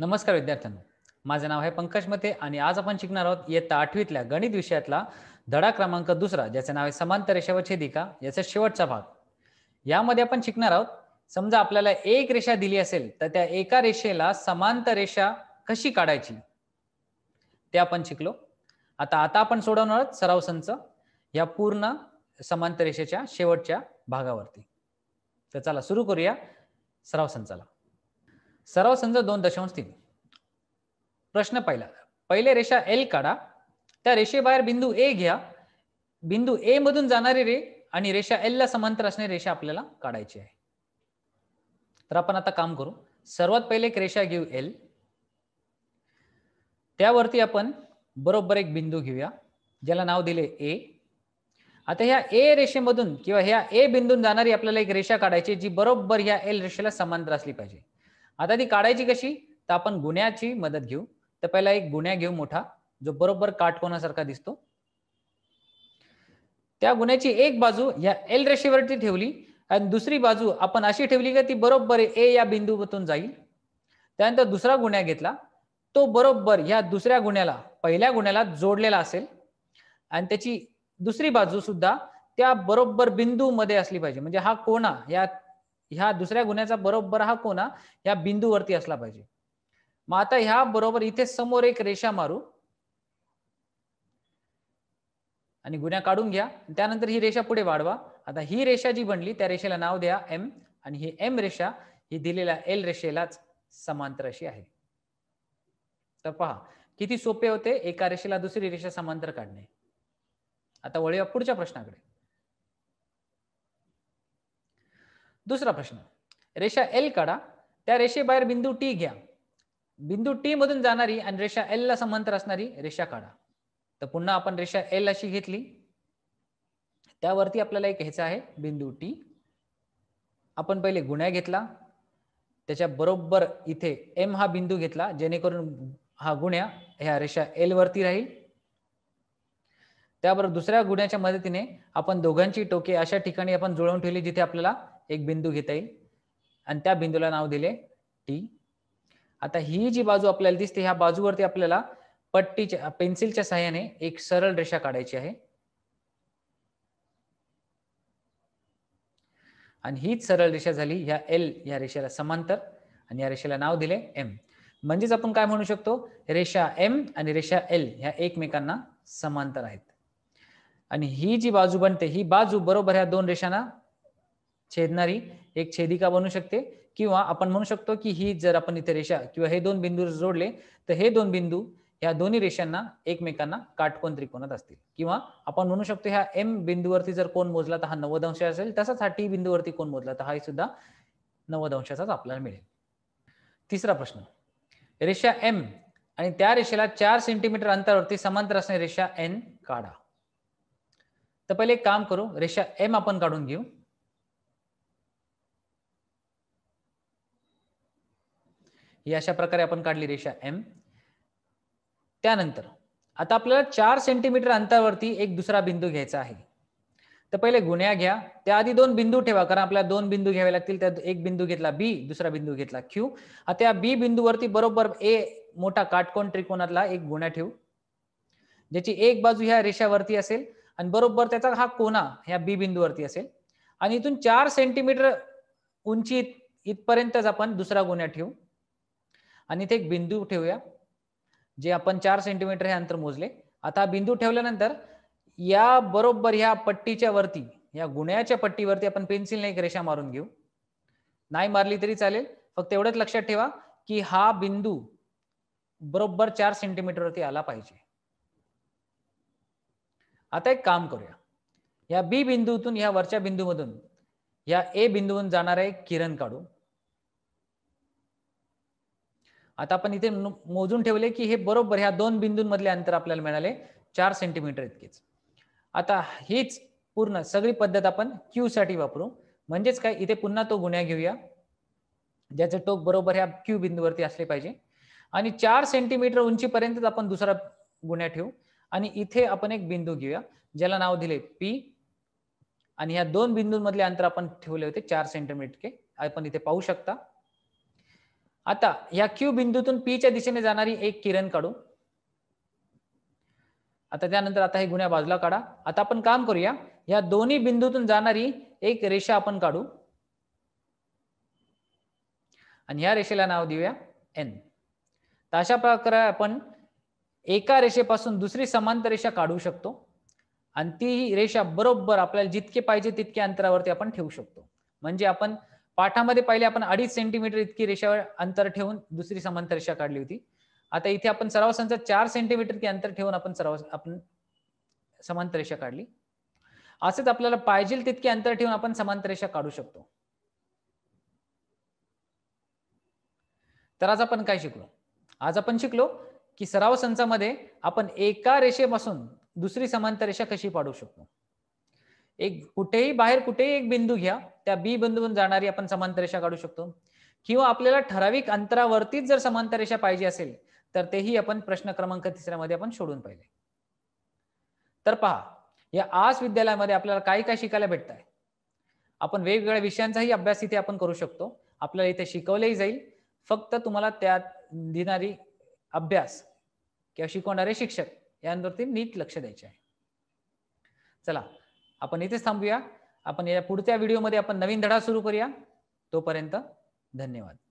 नमस्कार विद्यार्थ्यांनो माझे नाव आहे पंकज मते आणि आज आपण शिकणार आहोत इयत्ता आठवीतल्या गणित विषयातला धडा क्रमांक दुसरा ज्याचे नाव आहे समांतर रेषा व छेदिका याचा शेवटचा भाग यामध्ये आपण शिकणार आहोत समजा आपल्याला एक रेषा दिली असेल तर त्या एका रेषेला समांतर रेषा कशी काढायची ते आपण शिकलो आता आता आपण सोडवणार आहोत सराव संच या पूर्ण समांतर रेषेच्या शेवटच्या भागावरती तर चला सुरू करूया सराव संचाला सराव संच दोन दशांश तीन प्रश्न पहिला पहिले रेषा एल काढा त्या रेषेबाहेर बिंदू ए घ्या बिंदू ए मधून जाणारी रे आणि रेषा एल ला समांतर असणारी रेषा आपल्याला काढायची आहे तर आपण आता काम करू सर्वात पहिले एक रेषा घेऊ एल त्यावरती आपण बरोबर एक बिंदू घेऊया ज्याला नाव दिले ए आता ह्या ए रेषेमधून किंवा ह्या ए बिंदून जाणारी आपल्याला एक रेषा काढायची जी बरोबर ह्या एल रेषेला समांतर असली पाहिजे आता ती काढायची कशी तर आपण गुन्ह्याची मदत घेऊ तर पहिला एक गुन्हा घेऊ मोठा जो बरोबर काटकोणासारखा दिसतो त्या गुन्ह्याची एक बाजू या एल रेषेवरती ठेवली आणि दुसरी बाजू आपण अशी ठेवली की ती बरोबर ए या बिंदूतून जाईल त्यानंतर दुसरा गुन्हा घेतला तो बरोबर या दुसऱ्या गुन्ह्याला पहिल्या गुन्ह्याला जोडलेला असेल आणि त्याची दुसरी बाजू सुद्धा त्या बरोबर बिंदू मध्ये असली पाहिजे म्हणजे हा कोणा या ह्या दुसऱ्या गुन्ह्याचा बरोबर हा कोणा या बिंदूवरती असला पाहिजे मग आता ह्या बरोबर इथे समोर एक रेषा मारू आणि गुन्ह्या काढून घ्या त्यानंतर ही रेषा पुढे वाढवा आता ही रेषा जी बनली त्या रेषेला नाव द्या एम आणि ही एम रेषा ही दिलेल्या एल रेषेलाच समांतर अशी आहे तर पहा किती सोपे होते एका रेषेला दुसरी रेषा समांतर काढणे आता वळूया पुढच्या प्रश्नाकडे दुसरा प्रश्न रेषा एल काढा त्या रेषेबाहेर बिंदू टी घ्या बिंदू टी मधून जाणारी आणि रेषा एल ला समांतर असणारी रेषा काढा तर पुन्हा आपण रेषा एल अशी घेतली त्यावरती आपल्याला एक घ्यायचं आहे बिंदू टी आपण पहिले गुन्हा घेतला त्याच्या बरोबर इथे एम हा बिंदू घेतला जेणेकरून हा गुन्ह्या ह्या रेषा एल वरती राहील त्याबरोबर दुसऱ्या गुन्ह्याच्या मदतीने आपण दोघांची टोके अशा ठिकाणी आपण जुळवून ठेवली जिथे आपल्याला एक बिंदू घेता येईल आणि त्या बिंदूला नाव दिले टी आता ही जी बाजू आपल्याला दिसते ह्या बाजूवरती आपल्याला पट्टीच्या पेन्सिलच्या सहाय्याने एक सरळ रेषा काढायची आहे आणि हीच सरळ रेषा झाली ह्या एल या रेषेला समांतर आणि या रेषेला नाव दिले एम म्हणजेच आपण काय म्हणू शकतो रेषा एम आणि रेषा एल ह्या एकमेकांना समांतर आहेत आणि ही जी बाजू बनते ही बाजू बरोबर ह्या दोन रेषांना छेदणारी एक छेदिका बनू शकते किंवा आपण म्हणू शकतो की ही जर आपण इथे रेषा किंवा हे दोन बिंदू जोडले तर हे दोन बिंदू ह्या दोन्ही रेषांना एकमेकांना काटकोन त्रिकोणात असतील किंवा आपण म्हणू शकतो ह्या एम बिंदूवरती जर कोण मोजला तर हा नव्वद अंश असेल तसाच हा टी बिंदूवरती कोण मोजला तर हा सुद्धा नव्वद अंशाचाच आपल्याला मिळेल तिसरा प्रश्न रेषा एम आणि त्या रेषेला चार सेंटीमीटर अंतरावरती समांतर असणारी रेषा एन काढा तर पहिले एक काम करू रेषा एम आपण काढून घेऊ ही अशा प्रकारे आपण काढली रेषा एम त्यानंतर आता आपल्याला चार सेंटीमीटर अंतरावरती एक दुसरा बिंदू घ्यायचा आहे तर पहिले गुन्ह्या घ्या त्याआधी दोन बिंदू ठेवा कारण आपल्याला दोन बिंदू घ्यावे लागतील त्यात एक बिंदू घेतला बी दुसरा बिंदू घेतला क्यू आता या बी बिंदूवरती बरोबर ए मोठा काटकोण त्रिकोणातला एक गुन्हा ठेवू ज्याची एक बाजू ह्या रेषावरती असेल आणि बरोबर त्याचा हा कोना ह्या बी बिंदूवरती असेल आणि इथून चार सेंटीमीटर उंची इथपर्यंतच आपण दुसरा गुन्हा ठेवू आणि इथे एक बिंदू ठेवूया जे आपण चार सेंटीमीटर हे अंतर मोजले आता बिंदू ठेवल्यानंतर या बरोबर ह्या पट्टीच्या वरती या गुण्याच्या पट्टीवरती आपण पेन्सिलने एक रेषा मारून घेऊ नाही मारली तरी चालेल फक्त एवढंच लक्षात ठेवा की हा बिंदू बरोबर चार सेंटीमीटरवरती आला पाहिजे आता एक काम करूया या बी बिंदूतून या वरच्या बिंदूमधून या ए जाणार आहे किरण काढू आता आपण इथे मोजून ठेवले की हे बरोबर ह्या दोन बिंदूंमधले अंतर आपल्याला मिळाले चार सेंटीमीटर इतकेच आता हीच पूर्ण सगळी पद्धत आपण क्यू साठी वापरू म्हणजेच काय इथे पुन्हा तो गुन्हा घेऊया ज्याचं टोक बरोबर ह्या क्यू बिंदूवरती असले पाहिजे आणि चार सेंटीमीटर उंचीपर्यंत आपण दुसरा गुन्हा ठेवू आणि इथे आपण एक बिंदू घेऊया ज्याला नाव दिले पी आणि ह्या दोन बिंदूंमधले अंतर आपण ठेवले होते चार सेंटीमीटर के आपण इथे पाहू शकता आता या क्यू बिंदूतून पीच्या दिशेने जाणारी एक किरण काढू आता त्यानंतर आता हे गुन्ह्या बाजूला काढा आता आपण काम करूया या दोन्ही बिंदूतून जाणारी एक रेषा आपण काढू आणि ह्या रेषेला नाव देऊया एन तर अशा प्रकारे आपण एका रेषेपासून दुसरी समांतर रेषा काढू शकतो आणि ती रेषा बरोबर आपल्याला जितके पाहिजे तितके अंतरावरती आपण ठेवू शकतो म्हणजे आपण पाठामध्ये पहिले आपण अडीच सेंटीमीटर इतकी रेषा अंतर ठेवून दुसरी समांतर रेषा काढली होती आता इथे आपण सराव संच चार सेंटीमीटर की अंतर ठेवून आपण सराव आपण समांतर रेषा काढली असेच आपल्याला पाहिजे तितके अंतर ठेवून आपण समांतर रेषा काढू शकतो तर आज आपण काय शिकलो आज आपण शिकलो की सराव संचामध्ये आपण एका रेषेपासून दुसरी समांतर रेषा कशी पाडू शकतो एक कुठेही बाहेर कुठेही एक बिंदू घ्या त्या बी बिंदूवरून जाणारी आपण समांतर रेषा काढू शकतो किंवा आपल्याला ठराविक अंतरावरतीच जर समांतर रेषा पाहिजे असेल तर तेही आपण प्रश्न क्रमांक तिसऱ्यामध्ये आपण सोडून पाहिले तर पहा या आस विद्यालयामध्ये आपल्याला काय काय शिकायला भेटत आहे आपण वेगवेगळ्या विषयांचाही अभ्यास इथे आपण करू शकतो आपल्याला इथे शिकवलेही जाईल फक्त तुम्हाला त्यात देणारी अभ्यास किंवा शिकवणारे शिक्षक यांवरती नीट लक्ष द्यायचे आहे चला आपण इथेच थांबूया आपण या पुढच्या व्हिडिओमध्ये आपण नवीन धडा सुरू करूया तोपर्यंत धन्यवाद